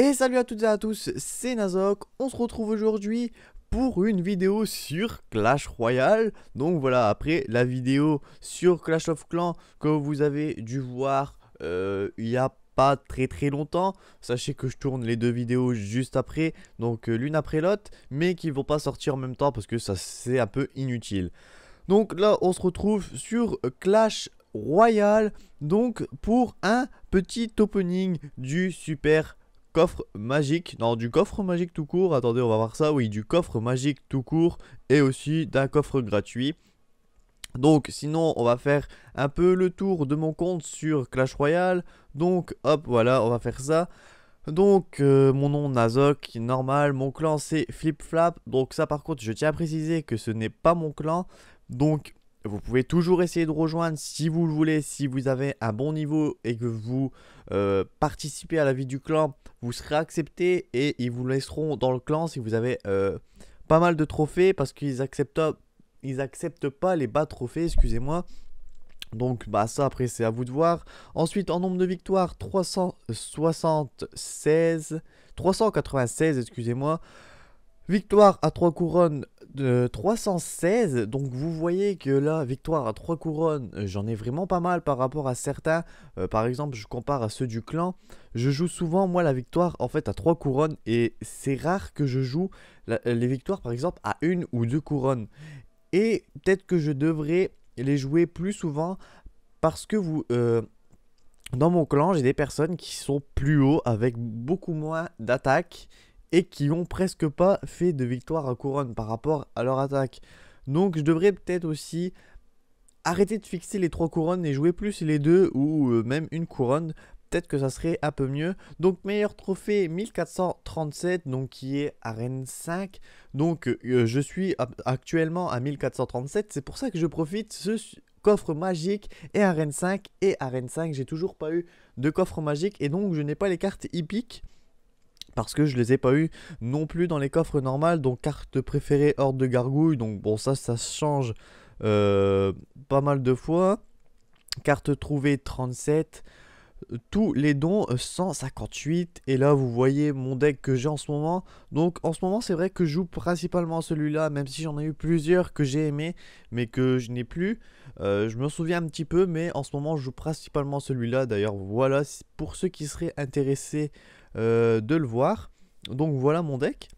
Et salut à toutes et à tous, c'est Nazok, on se retrouve aujourd'hui pour une vidéo sur Clash Royale. Donc voilà, après la vidéo sur Clash of Clans que vous avez dû voir euh, il y a pas très très longtemps. Sachez que je tourne les deux vidéos juste après, donc euh, l'une après l'autre, mais qui vont pas sortir en même temps parce que ça c'est un peu inutile. Donc là, on se retrouve sur Clash Royale, donc pour un petit opening du Super coffre magique, non du coffre magique tout court, attendez on va voir ça, oui du coffre magique tout court et aussi d'un coffre gratuit. Donc sinon on va faire un peu le tour de mon compte sur Clash Royale, donc hop voilà on va faire ça. Donc euh, mon nom Nazok, normal, mon clan c'est Flip Flap, donc ça par contre je tiens à préciser que ce n'est pas mon clan, donc vous pouvez toujours essayer de rejoindre si vous le voulez, si vous avez un bon niveau et que vous euh, participez à la vie du clan, vous serez accepté et ils vous laisseront dans le clan si vous avez euh, pas mal de trophées parce qu'ils acceptent, ils acceptent pas les bas trophées, excusez-moi. Donc bah ça après c'est à vous de voir. Ensuite en nombre de victoires 376, 396 excusez-moi. Victoire à 3 couronnes de 316. Donc vous voyez que la victoire à 3 couronnes, euh, j'en ai vraiment pas mal par rapport à certains. Euh, par exemple, je compare à ceux du clan. Je joue souvent, moi, la victoire en fait à 3 couronnes. Et c'est rare que je joue euh, les victoires, par exemple, à une ou deux couronnes. Et peut-être que je devrais les jouer plus souvent parce que vous... dans mon clan, j'ai des personnes qui sont plus hauts avec beaucoup moins d'attaques et qui n'ont presque pas fait de victoire à couronne par rapport à leur attaque. Donc je devrais peut-être aussi arrêter de fixer les trois couronnes et jouer plus les deux ou euh, même une couronne. Peut-être que ça serait un peu mieux. Donc meilleur trophée 1437, donc qui est arène 5. Donc euh, je suis actuellement à 1437. C'est pour ça que je profite ce coffre magique et arène 5. Et arène 5, j'ai toujours pas eu de coffre magique et donc je n'ai pas les cartes hippiques parce que je les ai pas eu non plus dans les coffres normales, donc carte préférée hors de gargouille, donc bon ça ça change euh, pas mal de fois. Carte trouvée 37, euh, tous les dons 158 euh, et là vous voyez mon deck que j'ai en ce moment donc en ce moment c'est vrai que je joue principalement celui-là même si j'en ai eu plusieurs que j'ai aimé mais que je n'ai plus je me souviens un petit peu mais en ce moment je joue principalement celui-là d'ailleurs voilà pour ceux qui seraient intéressés euh, de le voir. Donc voilà mon deck.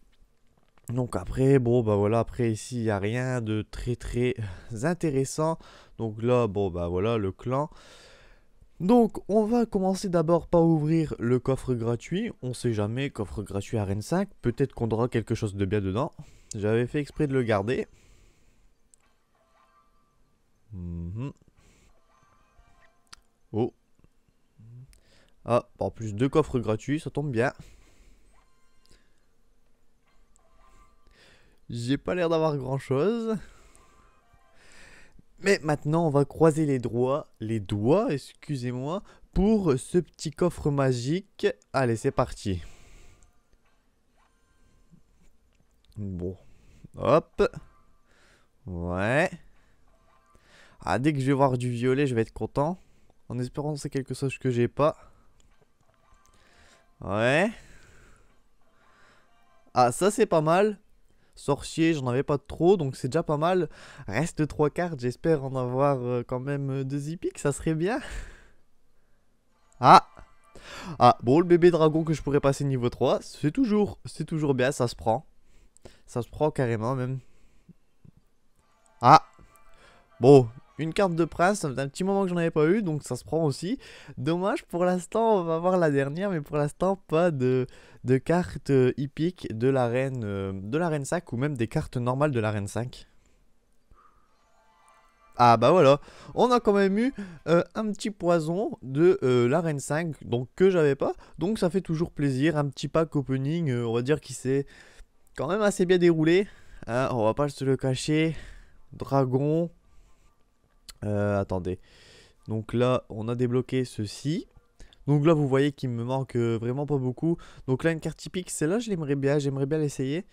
Donc après, bon bah voilà, après ici il n'y a rien de très très intéressant. Donc là, bon bah voilà le clan. Donc on va commencer d'abord par ouvrir le coffre gratuit. On sait jamais, coffre gratuit rennes 5, peut-être qu'on aura quelque chose de bien dedans. J'avais fait exprès de le garder. Mhm. Ah, en plus deux coffres gratuits, ça tombe bien. J'ai pas l'air d'avoir grand chose. Mais maintenant, on va croiser les doigts, les doigts, excusez-moi, pour ce petit coffre magique. Allez, c'est parti. Bon. Hop. Ouais. Ah, dès que je vais voir du violet, je vais être content. En espérant que c'est quelque chose que j'ai pas. Ouais. Ah, ça c'est pas mal. Sorcier, j'en avais pas trop, donc c'est déjà pas mal. Reste trois cartes, j'espère en avoir euh, quand même euh, deux zippies ça serait bien. Ah Ah, bon, le bébé dragon que je pourrais passer niveau 3, c'est toujours, c'est toujours bien, ça se prend. Ça se prend carrément même. Ah Bon, une carte de prince. Ça un petit moment que j'en avais pas eu, donc ça se prend aussi. Dommage, pour l'instant, on va voir la dernière, mais pour l'instant, pas de, de carte hippique de la reine, euh, de la reine 5 ou même des cartes normales de la reine 5. Ah bah voilà, on a quand même eu euh, un petit poison de euh, la Reine 5, donc que j'avais pas. Donc ça fait toujours plaisir, un petit pack opening, on va dire qu'il s'est quand même assez bien déroulé. Hein, on va pas se le cacher. Dragon, euh, attendez. Donc là, on a débloqué ceci. Donc là, vous voyez qu'il me manque euh, vraiment pas beaucoup. Donc là, une carte typique, celle-là, je l'aimerais bien, j'aimerais bien l'essayer.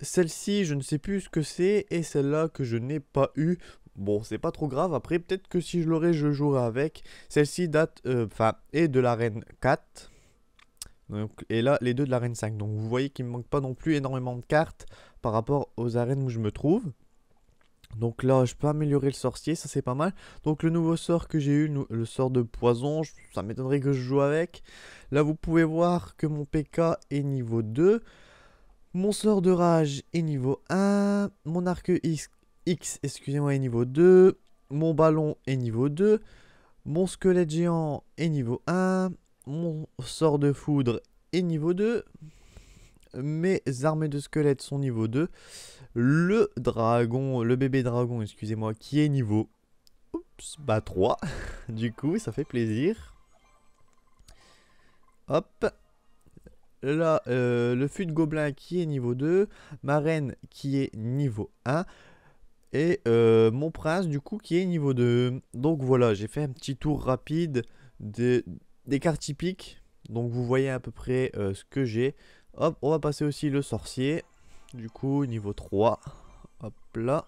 Celle-ci, je ne sais plus ce que c'est, et celle-là que je n'ai pas eu. Bon, c'est pas trop grave, après, peut-être que si je l'aurais, je jouerai avec. Celle-ci date, euh, enfin, est de l'arène 4. Donc, et là, les deux de l'arène 5. Donc vous voyez qu'il me manque pas non plus énormément de cartes par rapport aux arènes où je me trouve. Donc là, je peux améliorer le sorcier, ça c'est pas mal. Donc le nouveau sort que j'ai eu, le sort de poison, ça m'étonnerait que je joue avec. Là, vous pouvez voir que mon PK est niveau 2. Mon sort de rage est niveau 1. Mon arc X, excusez-moi, est niveau 2. Mon ballon est niveau 2. Mon squelette géant est niveau 1. Mon sort de foudre est niveau 2. Mes armées de squelettes sont niveau 2. Le dragon, le bébé dragon, excusez-moi, qui est niveau... Oups, 3. Bah, du coup, ça fait plaisir. Hop. Là, euh, le fût de gobelin qui est niveau 2. Ma reine qui est niveau 1 et euh, mon prince du coup qui est niveau 2. Donc voilà, j'ai fait un petit tour rapide des, cartes typiques. Donc vous voyez à peu près euh, ce que j'ai. Hop, on va passer aussi le sorcier. Du coup, niveau 3. Hop là.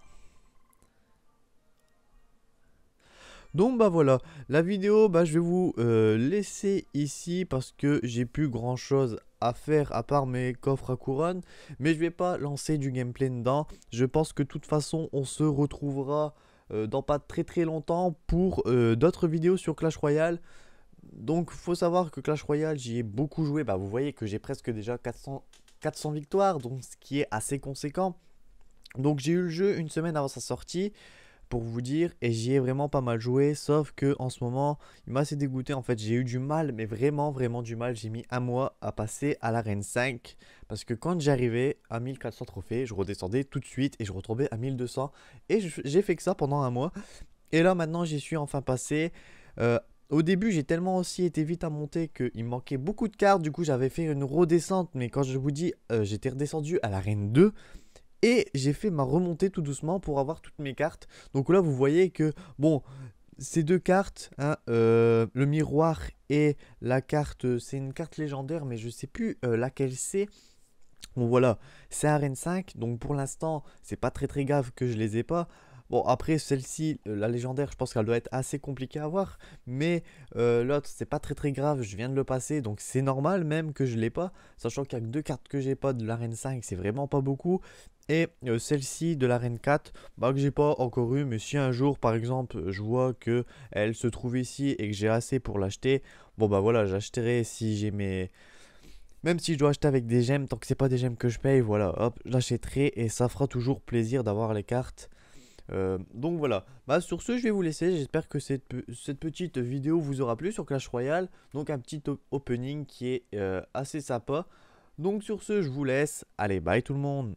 Donc bah voilà, la vidéo, bah, je vais vous euh, laisser ici parce que j'ai plus grand chose à faire à part mes coffres à couronne. Mais je vais pas lancer du gameplay dedans. Je pense que de toute façon, on se retrouvera euh, dans pas très très longtemps pour euh, d'autres vidéos sur Clash Royale. Donc faut savoir que Clash Royale, j'y ai beaucoup joué. Bah vous voyez que j'ai presque déjà 400, victoires, donc ce qui est assez conséquent. Donc j'ai eu le jeu une semaine avant sa sortie pour vous dire et j'y ai vraiment pas mal joué sauf que en ce moment il m'a assez dégoûté en fait j'ai eu du mal mais vraiment vraiment du mal j'ai mis un mois à passer à l'arène 5 parce que quand j'arrivais à 1400 trophées je redescendais tout de suite et je retombais à 1200 et j'ai fait que ça pendant un mois et là maintenant j'y suis enfin passé euh, au début, j'ai tellement aussi été vite à monter qu'il manquait beaucoup de cartes. Du coup, j'avais fait une redescente. Mais quand je vous dis, euh, j'étais redescendu à la reine 2. Et j'ai fait ma remontée tout doucement pour avoir toutes mes cartes. Donc là, vous voyez que, bon, ces deux cartes, hein, euh, le miroir et la carte, c'est une carte légendaire, mais je ne sais plus euh, laquelle c'est. Bon voilà, c'est Arène 5, donc pour l'instant, c'est pas très très grave que je les ai pas. Bon, après celle-ci, euh, la légendaire, je pense qu'elle doit être assez compliquée à avoir. Mais euh, l'autre, c'est pas très très grave, je viens de le passer. Donc c'est normal même que je l'ai pas. Sachant qu'il y a que deux cartes que j'ai pas de l'arène 5, c'est vraiment pas beaucoup. Et euh, celle-ci de l'arène 4, bah, que j'ai pas encore eu. Mais si un jour, par exemple, je vois que elle se trouve ici et que j'ai assez pour l'acheter, bon bah voilà, j'achèterai si j'ai mes... Même si je dois acheter avec des gemmes, tant que c'est pas des gemmes que je paye, voilà, hop, j'achèterai et ça fera toujours plaisir d'avoir les cartes. Euh, donc voilà, bah, sur ce je vais vous laisser, j'espère que cette, petite vidéo vous aura plu sur Clash Royale, donc un petit opening qui est euh, assez sympa. Donc sur ce je vous laisse, allez bye tout le monde